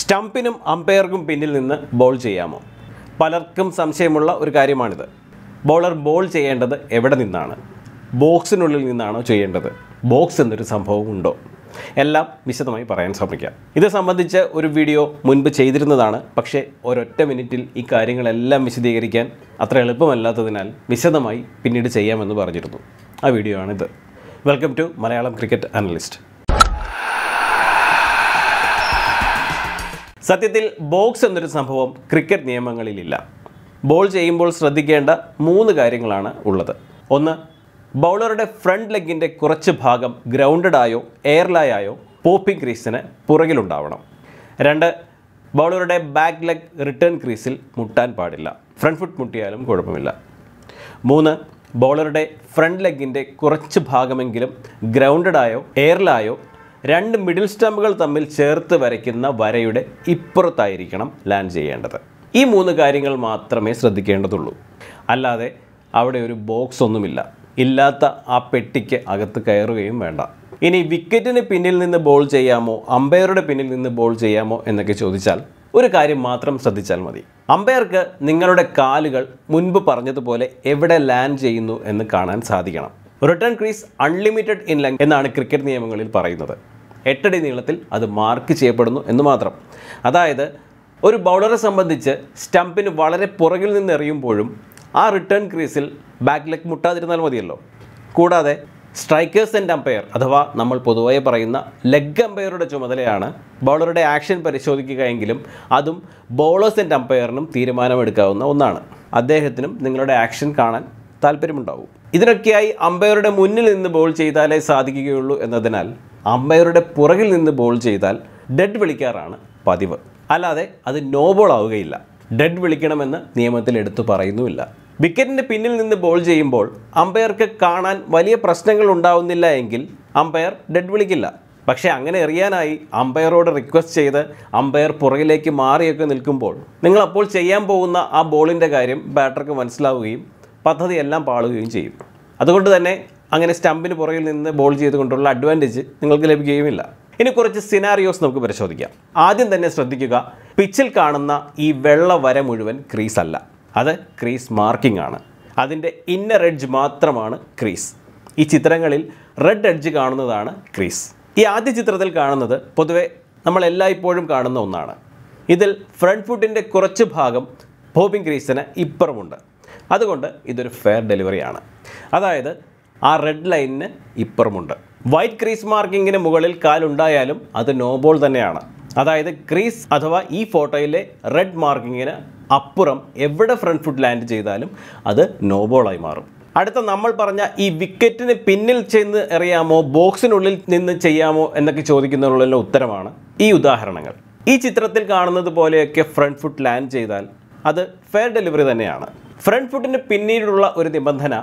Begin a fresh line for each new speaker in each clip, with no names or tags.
സ്റ്റംപിനും അമ്പയർക്കും പിന്നിൽ നിന്ന് ബോൾ ചെയ്യാമോ പലർക്കും സംശയമുള്ള ഒരു കാര്യമാണിത് ബോളർ ബോൾ ചെയ്യേണ്ടത് എവിടെ നിന്നാണ് ബോക്സിനുള്ളിൽ നിന്നാണോ ചെയ്യേണ്ടത് ബോക്സ് എന്നൊരു സംഭവം ഉണ്ടോ എല്ലാം വിശദമായി പറയാൻ ശ്രമിക്കാം ഇത് സംബന്ധിച്ച് ഒരു വീഡിയോ മുൻപ് ചെയ്തിരുന്നതാണ് പക്ഷേ ഒരൊറ്റ മിനിറ്റിൽ ഈ കാര്യങ്ങളെല്ലാം വിശദീകരിക്കാൻ അത്ര എളുപ്പമല്ലാത്തതിനാൽ വിശദമായി പിന്നീട് ചെയ്യാമെന്ന് പറഞ്ഞിരുന്നു ആ വീഡിയോ ആണിത് welcome to Malayalam cricket analyst സത്യത്തിൽ ബോക്സ് എന്നൊരു സംഭവം ക്രിക്കറ്റ് നിയമങ്ങളിലില്ല ബോൾ ചെയ്യുമ്പോൾ ശ്രദ്ധിക്കേണ്ട മൂന്ന് കാര്യങ്ങളാണ് ഉള്ളത് ഒന്ന് ബൗളറുടെ ഫ്രണ്ട് ലെഗിൻ്റെ കുറച്ച് ഭാഗം ഗ്രൗണ്ടഡായോ എയർലായോ പോപ്പിംഗ് ക്രീസിന് പുറകിലുണ്ടാവണം രണ്ട് ബൗളറുടെ ബാക്ക് ലെഗ് റിട്ടേൺ ക്രീസിൽ മുട്ടാൻ പാടില്ല ഫ്രണ്ട് ഫുട്ട് മുട്ടിയാലും കുഴപ്പമില്ല മൂന്ന് ബൗളറുടെ ഫ്രണ്ട് ലെഗിൻ്റെ കുറച്ച് ഭാഗമെങ്കിലും ഗ്രൗണ്ടഡായോ എയർലായോ രണ്ട് മിഡിൽ സ്റ്റമ്പുകൾ തമ്മിൽ ചേർത്ത് വരയ്ക്കുന്ന വരയുടെ ഇപ്പുറത്തായിരിക്കണം ലാൻഡ് ചെയ്യേണ്ടത് ഈ മൂന്ന് കാര്യങ്ങൾ മാത്രമേ ശ്രദ്ധിക്കേണ്ടതുള്ളൂ അല്ലാതെ അവിടെ ഒരു ബോക്സ് ഒന്നുമില്ല ഇല്ലാത്ത ആ പെട്ടിക്ക് അകത്ത് കയറുകയും വേണ്ട ഇനി വിക്കറ്റിന് പിന്നിൽ നിന്ന് ബോൾ ചെയ്യാമോ അമ്പയറുടെ പിന്നിൽ നിന്ന് ബോൾ ചെയ്യാമോ എന്നൊക്കെ ചോദിച്ചാൽ ഒരു കാര്യം മാത്രം ശ്രദ്ധിച്ചാൽ മതി അമ്പയർക്ക് നിങ്ങളുടെ കാലുകൾ മുൻപ് പറഞ്ഞതുപോലെ എവിടെ ലാൻഡ് ചെയ്യുന്നു എന്ന് കാണാൻ സാധിക്കണം return crease unlimited in length എന്നാണ് ക്രിക്കറ്റ് നിയമങ്ങളിൽ പറയുന്നത് എട്ടടി നീളത്തിൽ അത് മാർക്ക് ചെയ്യപ്പെടുന്നു എന്ന് മാത്രം അതായത് ഒരു ബൗളറെ സംബന്ധിച്ച് സ്റ്റമ്പിന് വളരെ പുറകിൽ നിന്ന് എറിയുമ്പോഴും ആ റിട്ടേൺ ക്രീസിൽ ബാക്ക് ലെഗ് മുട്ടാതിരുന്നാൽ മതിയല്ലോ കൂടാതെ സ്ട്രൈക്കേഴ്സ് ആൻഡ് അമ്പയർ അഥവാ നമ്മൾ പൊതുവായി പറയുന്ന ലെഗ് അമ്പയറുടെ ചുമതലയാണ് ബൗളറുടെ ആക്ഷൻ പരിശോധിക്കുകയെങ്കിലും അതും ബൗളേഴ്സ് ആൻഡ് അമ്പയറിനും തീരുമാനമെടുക്കാവുന്ന ഒന്നാണ് അദ്ദേഹത്തിനും നിങ്ങളുടെ ആക്ഷൻ കാണാൻ താല്പര്യമുണ്ടാവും ഇതിനൊക്കെയായി അമ്പയറുടെ മുന്നിൽ നിന്ന് ബോൾ ചെയ്താലേ സാധിക്കുകയുള്ളൂ എന്നതിനാൽ അമ്പയറുടെ പുറകിൽ നിന്ന് ബോൾ ചെയ്താൽ ഡെഡ് വിളിക്കാറാണ് പതിവ് അല്ലാതെ അത് നോ ബോൾ ആവുകയില്ല ഡെഡ് വിളിക്കണമെന്ന് നിയമത്തിൽ എടുത്തു പറയുന്നുമില്ല വിക്കറ്റിൻ്റെ പിന്നിൽ നിന്ന് ബോൾ ചെയ്യുമ്പോൾ അമ്പയർക്ക് കാണാൻ വലിയ പ്രശ്നങ്ങൾ ഉണ്ടാവുന്നില്ല എങ്കിൽ അമ്പയർ ഡെഡ് വിളിക്കില്ല പക്ഷേ അങ്ങനെ എറിയാനായി അമ്പയറോട് റിക്വസ്റ്റ് ചെയ്ത് അമ്പയർ പുറകിലേക്ക് മാറിയൊക്കെ നിൽക്കുമ്പോൾ നിങ്ങൾ അപ്പോൾ ചെയ്യാൻ പോകുന്ന ആ ബോളിൻ്റെ കാര്യം ബാറ്റർക്ക് മനസ്സിലാവുകയും പദ്ധതിയെല്ലാം പാളുകയും ചെയ്യും അതുകൊണ്ട് തന്നെ അങ്ങനെ സ്റ്റമ്പിന് പുറകിൽ നിന്ന് ബോൾ ചെയ്തുകൊണ്ടുള്ള അഡ്വാൻറ്റേജ് നിങ്ങൾക്ക് ലഭിക്കുകയുമില്ല ഇനി കുറച്ച് സിനാറിയോസ് നമുക്ക് പരിശോധിക്കാം ആദ്യം തന്നെ ശ്രദ്ധിക്കുക പിച്ചിൽ കാണുന്ന ഈ വെള്ള വര മുഴുവൻ ക്രീസ് അല്ല അത് ക്രീസ് മാർക്കിംഗ് ആണ് അതിൻ്റെ ഇന്നർ എഡ്ജ് മാത്രമാണ് ക്രീസ് ഈ ചിത്രങ്ങളിൽ റെഡ് എഡ്ജ് കാണുന്നതാണ് ക്രീസ് ഈ ആദ്യ ചിത്രത്തിൽ കാണുന്നത് പൊതുവെ നമ്മൾ എല്ലായ്പ്പോഴും കാണുന്ന ഒന്നാണ് ഇതിൽ ഫ്രണ്ട് ഫുട്ടിൻ്റെ കുറച്ച് ഭാഗം ബോബിംഗ് ക്രീസിന് ഇപ്പുറമുണ്ട് അതുകൊണ്ട് ഇതൊരു ഫെയർ ഡെലിവറിയാണ് അതായത് ആ റെഡ് ലൈനിന് ഇപ്പുറമുണ്ട് വൈറ്റ് ക്രീസ് മാർക്കിങ്ങിന് മുകളിൽ കാലുണ്ടായാലും അത് നോബോൾ തന്നെയാണ് അതായത് ക്രീസ് അഥവാ ഈ ഫോട്ടോയിലെ റെഡ് മാർക്കിങ്ങിന് അപ്പുറം എവിടെ ഫ്രണ്ട് ഫുഡ് ലാൻഡ് ചെയ്താലും അത് നോബോളായി മാറും അടുത്ത നമ്മൾ പറഞ്ഞ ഈ വിക്കറ്റിന് പിന്നിൽ ചെന്ന് എറിയാമോ ബോക്സിനുള്ളിൽ നിന്ന് ചെയ്യാമോ എന്നൊക്കെ ചോദിക്കുന്നതിനുള്ള ഉത്തരമാണ് ഈ ഉദാഹരണങ്ങൾ ഈ ചിത്രത്തിൽ കാണുന്നത് പോലെയൊക്കെ ഫ്രണ്ട് ഫുഡ് ലാൻഡ് ചെയ്താൽ അത് ഫെയർ ഡെലിവറി തന്നെയാണ് ഫ്രണ്ട് ഫുഡിന് പിന്നീടുള്ള ഒരു നിബന്ധന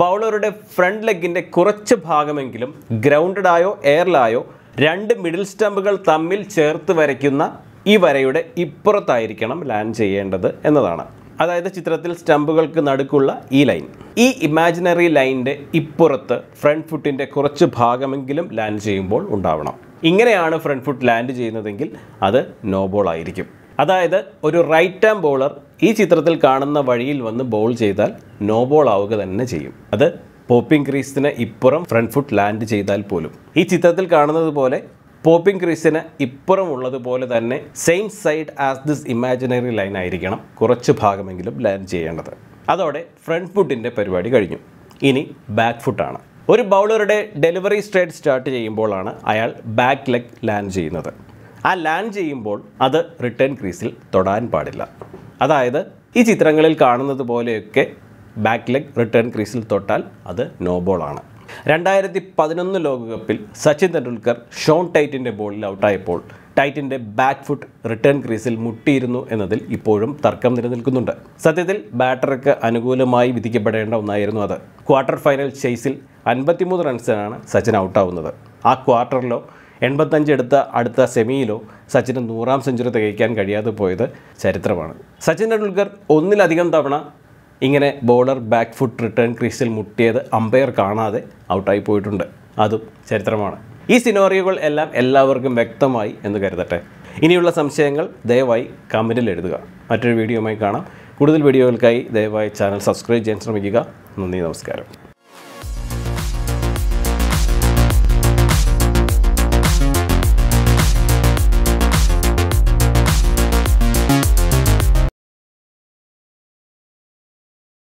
ബൗളറുടെ ഫ്രണ്ട് ലെഗിൻ്റെ കുറച്ച് ഭാഗമെങ്കിലും ഗ്രൗണ്ടഡായോ എയർലായോ രണ്ട് മിഡിൽ സ്റ്റമ്പുകൾ തമ്മിൽ ചേർത്ത് വരയ്ക്കുന്ന ഈ വരയുടെ ഇപ്പുറത്തായിരിക്കണം ലാൻഡ് ചെയ്യേണ്ടത് എന്നതാണ് അതായത് ചിത്രത്തിൽ സ്റ്റമ്പുകൾക്ക് നടുക്കുള്ള ഈ ലൈൻ ഈ ഇമാജിനറി ലൈൻ്റെ ഇപ്പുറത്ത് ഫ്രണ്ട് ഫുട്ടിൻ്റെ കുറച്ച് ഭാഗമെങ്കിലും ലാൻഡ് ചെയ്യുമ്പോൾ ഉണ്ടാവണം ഇങ്ങനെയാണ് ഫ്രണ്ട് ഫുട്ട് ലാൻഡ് ചെയ്യുന്നതെങ്കിൽ അത് നോബോളായിരിക്കും ആയിരിക്കും അതായത് ഒരു റൈറ്റ് ആം ബോളർ ഈ ചിത്രത്തിൽ കാണുന്ന വഴിയിൽ വന്ന് ബോൾ ചെയ്താൽ നോ ബോൾ ആവുക തന്നെ ചെയ്യും അത് പോപ്പിംഗ് ക്രീസിന് ഇപ്പുറം ഫ്രണ്ട് ഫുട്ട് ലാൻഡ് ചെയ്താൽ പോലും ഈ ചിത്രത്തിൽ കാണുന്നത് പോലെ പോപ്പിംഗ് ക്രീസിന് ഇപ്പുറം ഉള്ളതുപോലെ തന്നെ same side as this imaginary line ആയിരിക്കണം കുറച്ച് ഭാഗമെങ്കിലും ലാൻഡ് ചെയ്യേണ്ടത് അതോടെ ഫ്രണ്ട് ഫുട്ടിൻ്റെ പരിപാടി കഴിഞ്ഞു ഇനി ബാക്ക് ഫുട്ടാണ് ഒരു ബൗളറുടെ ഡെലിവറി സ്ട്രേറ്റ് സ്റ്റാർട്ട് ചെയ്യുമ്പോഴാണ് അയാൾ ബാക്ക് ലെഗ് ലാൻഡ് ചെയ്യുന്നത് ആ ലാൻഡ് ചെയ്യുമ്പോൾ അത് റിട്ടേൺ ക്രീസിൽ തൊടാൻ പാടില്ല അതായത് ഈ ചിത്രങ്ങളിൽ കാണുന്നത് പോലെയൊക്കെ ബാക്ക് ലെഗ് റിട്ടേൺ ക്രീസിൽ തൊട്ടാൽ അത് നോബോളാണ് രണ്ടായിരത്തി പതിനൊന്ന് ലോകകപ്പിൽ സച്ചിൻ തെണ്ടുൽക്കർ ഷോൺ ടൈറ്റിൻ്റെ ബോളിൽ ഔട്ടായപ്പോൾ ടൈറ്റിൻ്റെ ബാക്ക് ഫുട്ട് റിട്ടേൺ ക്രീസിൽ മുട്ടിയിരുന്നു എന്നതിൽ ഇപ്പോഴും തർക്കം നിലനിൽക്കുന്നുണ്ട് സത്യത്തിൽ ബാറ്റർക്ക് അനുകൂലമായി വിധിക്കപ്പെടേണ്ട ഒന്നായിരുന്നു അത് ക്വാർട്ടർ ഫൈനൽ ചേസിൽ അൻപത്തിമൂന്ന് റൺസിനാണ് സച്ചിൻ ഔട്ടാവുന്നത് ആ ക്വാർട്ടറിലോ എൺപത്തഞ്ച് എടുത്ത അടുത്ത സെമിയിലോ സച്ചിന് നൂറാം സെഞ്ചുറി തികയ്ക്കാൻ കഴിയാതെ പോയത് ചരിത്രമാണ് സച്ചിൻ ടെണ്ടുൽക്കർ ഒന്നിലധികം തവണ ഇങ്ങനെ ബോളർ ബാക്ക് ഫുട്ട് റിട്ടേൺ ക്രീസിൽ മുട്ടിയത് അമ്പയർ കാണാതെ ഔട്ടായി പോയിട്ടുണ്ട് അതും ചരിത്രമാണ് ഈ സിനോറിയോകൾ എല്ലാം എല്ലാവർക്കും വ്യക്തമായി എന്ന് കരുതട്ടെ ഇനിയുള്ള സംശയങ്ങൾ ദയവായി കമൻറ്റിൽ എഴുതുക മറ്റൊരു വീഡിയോയുമായി കാണാം കൂടുതൽ വീഡിയോകൾക്കായി ദയവായി ചാനൽ സബ്സ്ക്രൈബ് ചെയ്യാൻ ശ്രമിക്കുക നന്ദി നമസ്കാരം